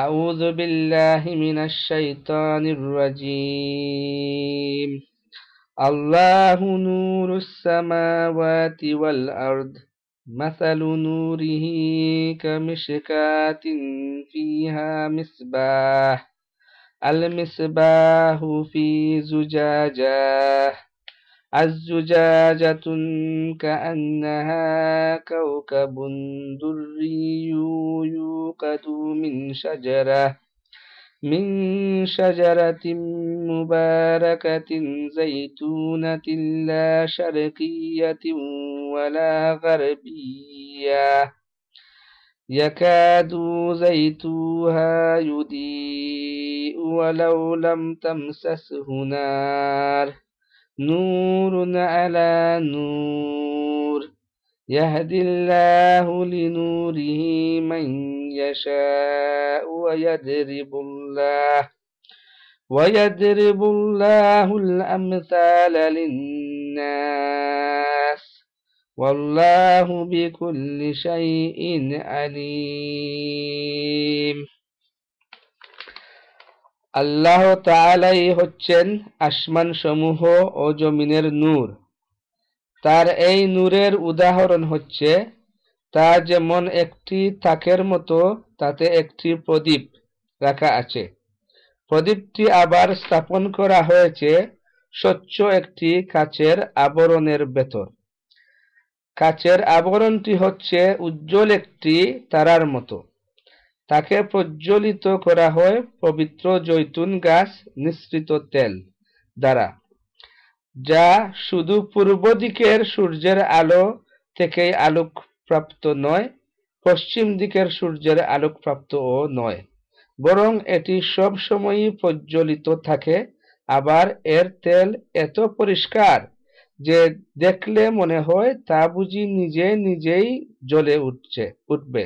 أعوذ بالله من الشيطان الرجيم الله نور السماوات والأرض مثل نوره كمشكاة فيها مصباح المصباح في زجاجه الزجاجة كأنها كوكب دري يوقد من شجرة من شجرة مباركة زيتونة لا شرقية ولا غربية يكاد زيتها يضيء ولو لم تمسسه نار نور على نور يهدي الله لنوره من يشاء ويدرب الله ويدرب الله الأمثال للناس والله بكل شيء عليم আল্লাহ তালাই হচ্ছেন আসমান সমূহ ও জমিনের নূর তার এই নূরের উদাহরণ হচ্ছে তা যেমন একটি থাকের মতো তাতে একটি প্রদীপ রাখা আছে প্রদীপটি আবার স্থাপন করা হয়েছে স্বচ্ছ একটি কাচের আবরণের ভেতর কাচের আবরণটি হচ্ছে উজ্জ্বল একটি তারার মতো তাকে প্রজ্বলিত করা হয় পবিত্র জৈতুন গাছ নিঃসৃত তেল দ্বারা যা শুধু পূর্ব দিকের সূর্যের আলো থেকে আলোকপ্রাপ্ত নয় পশ্চিম দিকের সূর্যের ও নয় বরং এটি সবসময়ই প্রজ্বলিত থাকে আবার এর তেল এত পরিষ্কার যে দেখলে মনে হয় তা বুঝি নিজে নিজেই জ্বলে উঠছে উঠবে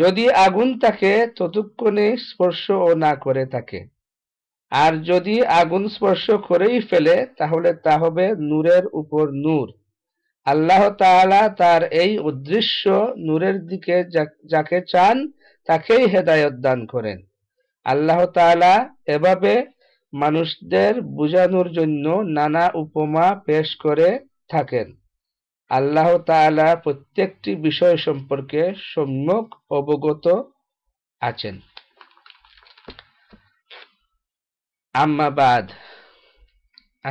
যদি আগুন তাকে ততক্ষণে স্পর্শও না করে থাকে আর যদি আগুন স্পর্শ করেই ফেলে তাহলে তা হবে নূরের উপর নূর আল্লাহ তাআলা তার এই উদ্দৃশ্য নূরের দিকে যাকে চান তাকেই হেদায়ত দান করেন আল্লাহ তাআলা এভাবে মানুষদের বোঝানোর জন্য নানা উপমা পেশ করে থাকেন আল্লাহ তালা প্রত্যেকটি বিষয় সম্পর্কে সম্যক অবগত আছেন আম্মাবাদ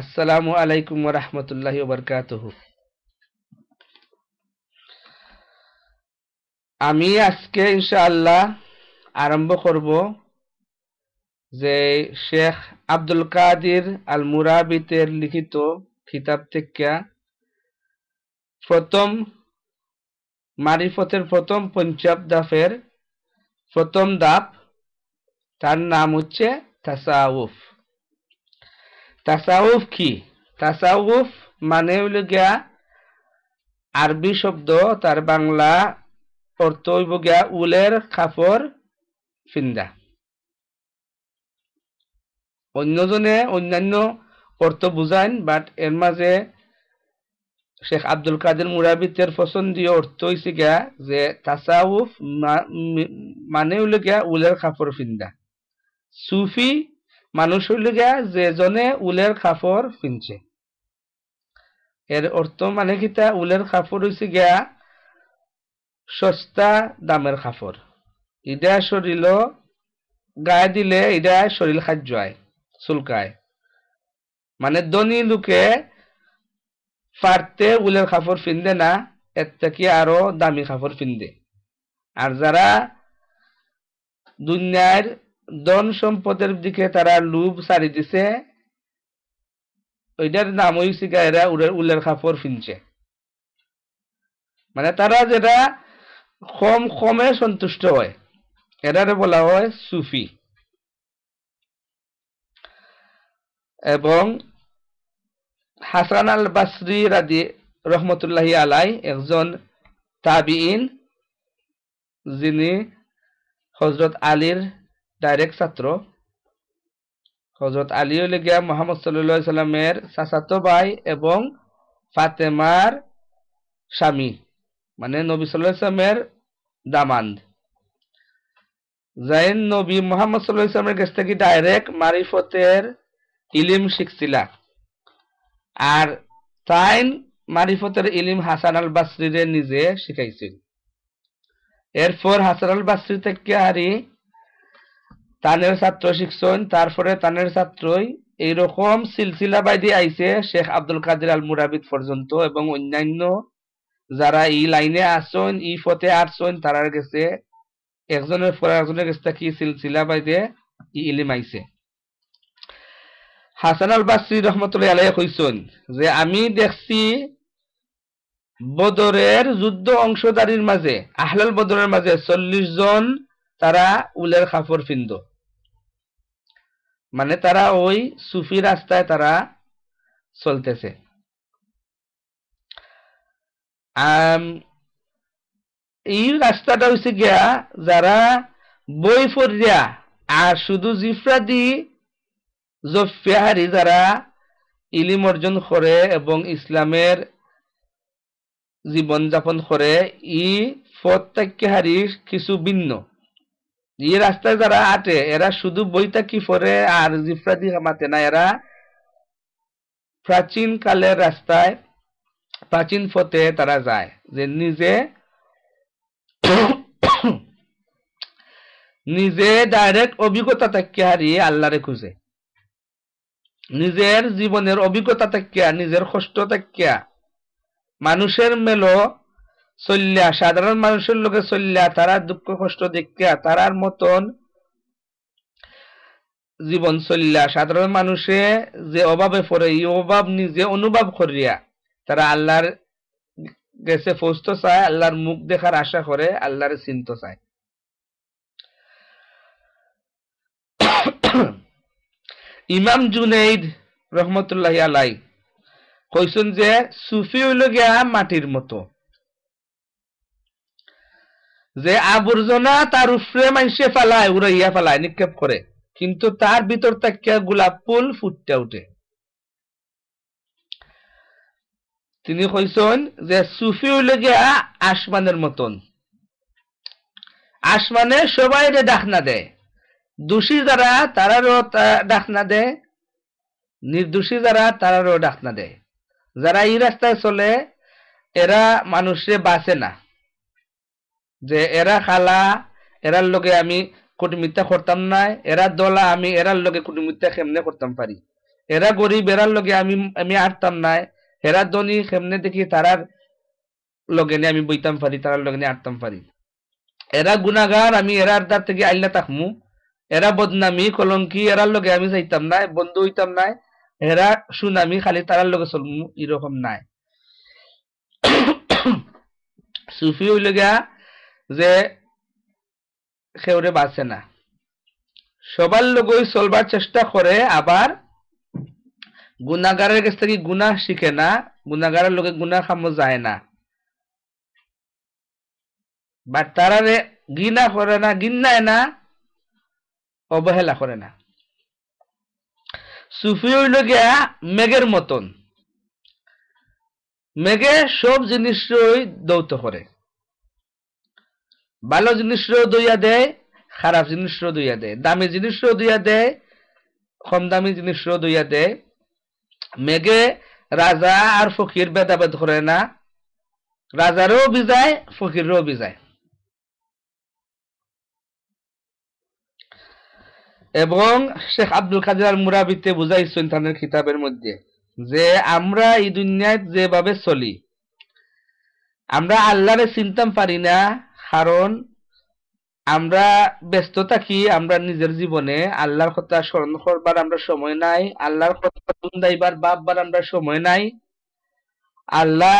আসসালামু আলাইকুম রহমতুল্লাহ বরকাত আমি আজকে ইনশাআল্লাহ আরম্ভ করব যে শেখ আব্দুল কাদির আল মুরাবিতের লিখিত খিতাব থেকে প্রথম মারিফতের প্রথম পঞ্চাব দাফের প্রথম দাপ তার নাম হচ্ছে তাসাউফ তাসাউফ কি তাসাউফ মানে হইল গিয়া আরবি শব্দ তার বাংলা অর্থ হইব গিয়া উলের খাপড় ফিন্দা অন্যজনে অন্যান্য অর্থ বুঝান বাট এর মাঝে শেখ আব্দুল কাদের মুরাবিতের পছন্দীয় অর্থ হয়েছে গিয়া যে তাসাউফ মানে হইল গিয়া উলের কাপড় ফিন্দা সুফি মানুষ হইল গিয়া যে জনে উলের কাপড় ফিনছে এর অর্থ মানে কি তা উলের কাপড় হয়েছে গিয়া সস্তা দামের কাপড় ইডা শরীর গায়ে দিলে ইডা শরীর খাদ্য চুলকায় মানে ধনী লোকে ফারতে উলের কাপড় ফিনদে না এর থেকে আরো দামি কাপড় ফিনদে আর যারা দুনিয়ার ধন সম্পদের দিকে তারা লুভ সারি দিছে ওইটার নাম হইছে এরা উলের কাপড় ফিনছে মানে তারা যেটা কম কমে সন্তুষ্ট হয় এরারে বলা হয় সুফি এবং হাসান আল বাসরি রাদি রহমতুল্লাহ আলাই একজন তাবিইন যিনি হজরত আলীর ডাইরেক্ট ছাত্র হজরত আলীও লেগিয়া মোহাম্মদ সাল্লাহ সাল্লামের চাচাত ভাই এবং ফাতেমার স্বামী মানে নবী সাল্লাহ সাল্লামের দামান্দ জাইন নবী মোহাম্মদ সাল্লাহ ইসলামের কাছ থেকে ডাইরেক্ট মারিফতের ইলিম শিখছিলা আর তাইন মারিফতের ইলিম হাসান আল বাসরিরে নিজে শিখাইছিল এরপর হাসান আল বাসরি থেকে হারি তানের ছাত্র শিখছেন তারপরে তানের ছাত্রই এইরকম সিলসিলা বাইদি আইছে শেখ আব্দুল কাদের আল মুরাবিদ পর্যন্ত এবং অন্যান্য যারা ই লাইনে আসছেন ই ফতে আসছেন তারার গেছে একজনের পর একজনের গেছে কি সিলসিলা বাইদে ই ইলিম আইছে হাসান আল বাসরি রহমতুল্লাহ আলাই হইসন যে আমি দেখছি বদরের যুদ্ধ অংশদারির মাঝে আহলাল বদরের মাঝে চল্লিশ জন তারা উলের খাফর ফিন্দ মানে তারা ওই সুফি রাস্তায় তারা চলতেছে এই রাস্তাটা হচ্ছে গিয়া যারা বই ফরিয়া আর শুধু জিফরা দিয়ে জফিহারি যারা ইলিম অর্জন করে এবং ইসলামের জীবনযাপন করে ই ফত্যাক্যহারি কিছু ভিন্ন ই রাস্তায় যারা আটে এরা শুধু বৈতাকি কি পরে আর জিফরাদি হামাতে না এরা প্রাচীন কালের রাস্তায় প্রাচীন ফতে তারা যায় যে নিজে নিজে ডাইরেক্ট অভিজ্ঞতা তাকে হারিয়ে আল্লাহরে খুঁজে নিজের জীবনের অভিজ্ঞতা থেকে নিজের কষ্ট থেকে মানুষের মেলো চল্লিয়া সাধারণ মানুষের লোকে চল্লিয়া তারা দুঃখ কষ্ট দেখিয়া তারার মতন জীবন চল্লিয়া সাধারণ মানুষে যে অভাবে পড়ে এই অভাব নিজে অনুভব করিয়া তারা আল্লাহর গেছে ফৌজত চায় আল্লাহর মুখ দেখার আশা করে আল্লাহর চিন্ত চায় ইমাম জুনেইদ রহমতুল্লাহ আলাই কইসন যে সুফি হইল গিয়া মাটির মতো যে আবর্জনা তার উপরে মানুষে ফেলায় উড়াইয়া ফেলায় নিক্ষেপ করে কিন্তু তার ভিতর তাকিয়া গোলাপ ফুল ফুটতে উঠে তিনি কইসন যে সুফি হইল গিয়া আসমানের মতন আসমানে সবাই ডাকনা দেয় দোষী যারা তারারও ডাক না দেয় নির্দোষী যারা তারারও ডাক না দেয় যারা এই রাস্তায় চলে এরা মানুষে বাঁচে না যে এরা খালা এরার লোকে আমি কুটুমিত্যা করতাম না এরা দলা আমি এরার লোকে কুটুমিত্যা কেমনে করতাম পারি এরা গরিব এরার লোকে আমি আমি আটতাম না এরা ধনী কেমনে দেখি তারার লগে আমি বইতাম পারি তারার লগে আটতাম পারি এরা গুণাগার আমি এরার দ্বার থেকে আইলা তাকমু এরা বদনামি কলঙ্কি এরার লগে আমি যাইতাম নাই বন্ধু হইতাম নাই এরা সুনামি খালি তারার লগে চলমু এরকম নাই সুফি হইল গিয়া যে বাঁচে না সবার লগই চলবার চেষ্টা করে আবার গুণাগারের কাছ থেকে গুণা শিখে না গুণাগারের লগে গুণা খামো যায় না বাট তারা গিনা করে না গিন্নায় না অবহেলা করে না সুফি হইল গিয়া মেঘের মতন মেঘে সব জিনিসই দৌত করে ভালো জিনিসও দইয়া দেয় খারাপ জিনিসও দইয়া দেয় দামি জিনিসও দইয়া দেয় কম দামি জিনিসও দইয়া দেয় মেঘে রাজা আর ফকির ভেদাভেদ করে না রাজারও বিজায় ফকিরও বিজায় এবং শেখ আব্দুল কাদের আল মুরাবিতে বুঝাইছেন তাদের কিতাবের মধ্যে যে আমরা এই দুনিয়ায় যেভাবে চলি আমরা আল্লাহ চিন্তাম পারি না কারণ আমরা ব্যস্ত থাকি আমরা নিজের জীবনে আল্লাহর কথা স্মরণ করবার আমরা সময় নাই আল্লাহর কথা দাইবার বাপবার আমরা সময় নাই আল্লাহ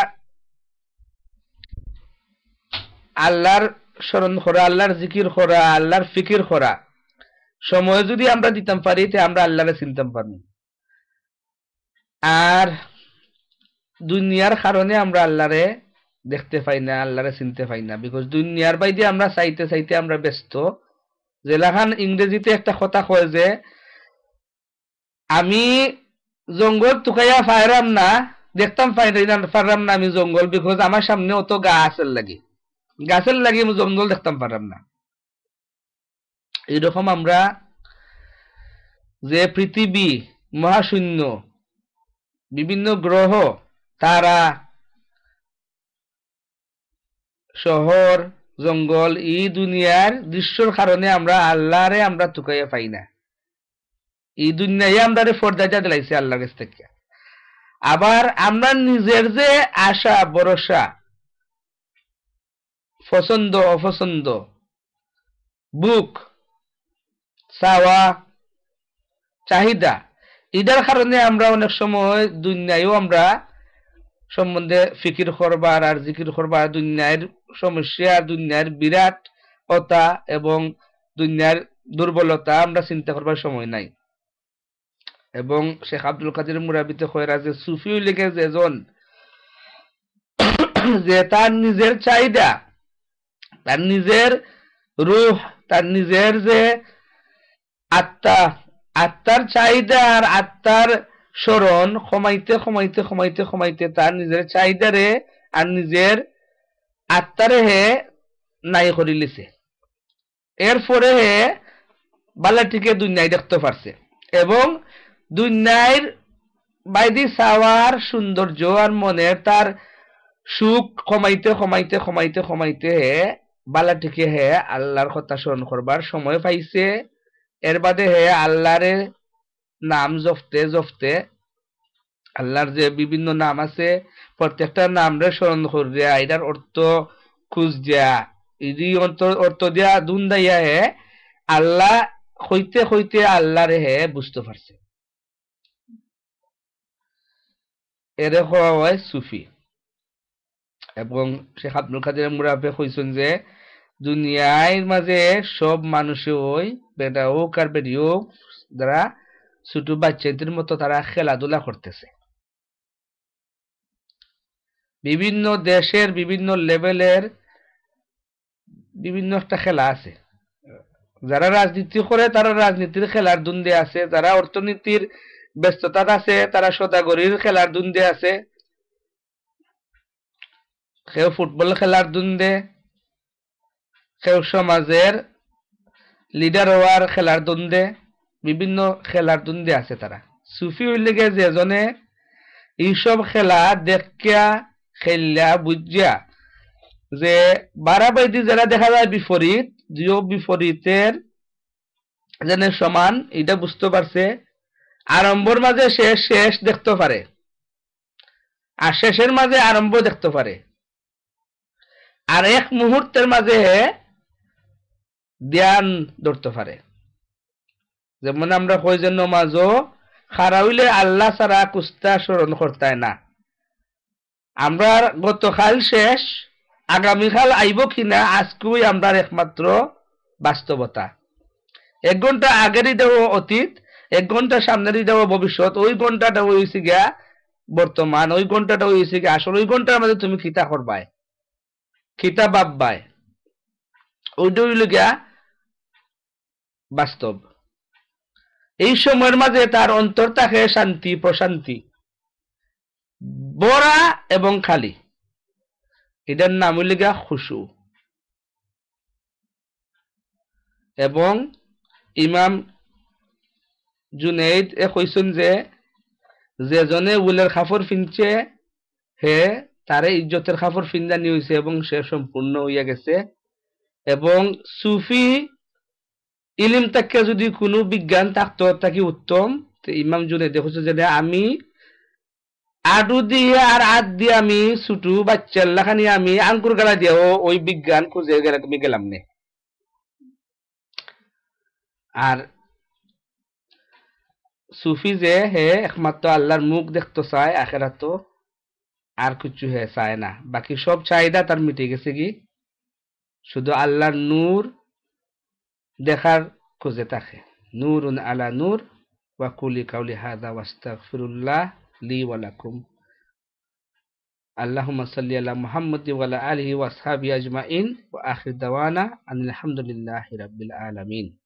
আল্লাহর স্মরণ করা আল্লাহর জিকির করা আল্লাহর ফিকির করা সময় যদি আমরা দিতাম পারি তে আমরা আল্লাহরে চিনতাম পারি আর দুনিয়ার কারণে আমরা আল্লাহরে দেখতে পাই না আল্লাহরে চিনতে পাই না বিকজ দুনিয়ার বাইদে আমরা চাইতে চাইতে আমরা ব্যস্ত জেলাখান ইংরেজিতে একটা কথা কয় যে আমি জঙ্গল তুকাইয়া ফাইরাম না দেখতাম পারলাম না আমি জঙ্গল বিকজ আমার সামনে অত গাছের লাগে গাছের লাগে আমি জঙ্গল দেখতাম পারলাম না এরকম আমরা যে পৃথিবী মহাশূন্য বিভিন্ন গ্রহ তারা শহর জঙ্গল এই দুনিয়ার দৃশ্যর কারণে আমরা আল্লাহরে আমরা তুকাইয়া পাই না এই দুনিয়ায় আমরা ফর্দাজা দিলাইছি আল্লাহ কাছ থেকে আবার আমরা নিজের যে আশা ভরসা পছন্দ অপছন্দ বুক চাওয়া চাহিদা এটার কারণে আমরা অনেক সময় দুনিয়ায়ও আমরা সম্বন্ধে ফিকির করবার আর জিকির করবার দুনিয়ার সমস্যা দুনিয়ার বিরাট কথা এবং দুনিয়ার দুর্বলতা আমরা চিন্তা করবার সময় নাই এবং শেখ আব্দুল কাদের মুরাবিতে খয়রা যে সুফি লিখে যেজন যে তার নিজের চাহিদা তার নিজের রুহ তার নিজের যে আত্মা আত্মার চাহিদা আর আত্মার স্মরণ কমাইতে কমাইতে কমাইতে কমাইতে তার নিজের চাহিদারে আর নিজের আত্মারে হে নাই করি লিছে এরপরে হে বালাটিকে দুনিয়ায় দেখতে পারছে এবং দুনিয়ার বাইদি সাওয়ার সৌন্দর্য আর মনে তার সুখ কমাইতে কমাইতে কমাইতে কমাইতে হে বালাটিকে হে আল্লাহর কথা স্মরণ করবার সময় পাইছে এর বাদে হে আল্লাহরে নাম জফতে জফতে আল্লাহর যে বিভিন্ন নাম আছে প্রত্যেকটা নাম রে স্মরণ করিয়া এটার অর্থ খুঁজ খুঁজিয়া ইদি অর্থ দিয়া দুন দাইয়া হে আল্লাহ হইতে হইতে আল্লাহ রে হে বুঝতে পারছে এর হয় সুফি এবং শেখ আব্দুল কাদের মুরাফে কইছেন যে দুনিয়ার মাঝে সব মানুষ ওই বেটা হোক আর বেটি হোক যারা ছোট বাচ্চাদের মতো তারা খেলাধুলা করতেছে বিভিন্ন দেশের বিভিন্ন লেভেলের বিভিন্ন একটা খেলা আছে যারা রাজনীতি করে তারা রাজনীতির খেলার দ্বন্দ্বে আছে যারা অর্থনীতির ব্যস্ততা আছে তারা সদাগরির খেলার দ্বন্দ্বে আছে কেউ ফুটবল খেলার দ্বন্দ্বে সেও সমাজের লিডার হওয়ার খেলার দ্বন্দ্বে বিভিন্ন খেলার দ্বন্দ্বে আছে তারা সুফি উল্লেখে যেজনে এইসব খেলা দেখিয়া খেললা বুঝিয়া যে বাড়াবাড়ি যারা দেখা যায় বিপরীত দুই বিপরীতের যেন সমান এটা বুঝতে পারছে আরম্ভর মাঝে শেষ শেষ দেখতে পারে আর শেষের মাঝে আরম্ভ দেখতে পারে আর এক মুহূর্তের মাঝে ধ্যান ধরতে পারে যেমন আমরা কয়জন নমাজও খারাউলে আল্লাহ সারা কুস্তা স্মরণ করতায় না আমরা গতকাল শেষ আগামীকাল আইব কিনা আজকেই আমরা একমাত্র বাস্তবতা এক ঘন্টা আগেরই দেব অতীত এক ঘন্টা সামনেরই দেব ভবিষ্যৎ ওই ঘন্টাটা হয়েছে গিয়া বর্তমান ওই ঘন্টাটা হয়েছে গিয়া আসলে ওই ঘন্টার মধ্যে তুমি খিতা করবায় খিতা বাপবায় ওইটা হইল গিয়া বাস্তব এই সময়ের মাঝে তার অন্তর থাকে শান্তি প্রশান্তি বড়া এবং খালি এটার নাম হইলে গা খুশু এবং ইমাম জুনেদ এ কইসুন যে যেজনে উলের খাফর ফিনছে হে তারে ইজ্জতের খাফর ফিনজানি হয়েছে এবং সে সম্পূর্ণ হইয়া গেছে এবং সুফি ইলিম তাকে যদি কোনো বিজ্ঞান থাকত তাকে উত্তম ইমাম জুনে দেখছো যে আমি আডু দিয়ে আর আদ দিয়ে আমি ছুটু বাচ্চার লাখানি আমি আঙ্কুর গালা দিয়ে ওই বিজ্ঞান খুঁজে আমি গেলাম নে আর সুফি যে হে একমাত্র আল্লাহর মুখ দেখতো চাই আখেরা তো আর কিছু হে চায় না বাকি সব চাহিদা তার মিটে গেছে কি শুধু আল্লাহর নূর dejar cosetaje. Nurun ala nur. وقولي قولي هذا واستغفر الله لي ولكم اللهم صل على محمد وعلى آله وأصحابه أجمعين وآخر دوانا أن الحمد لله رب العالمين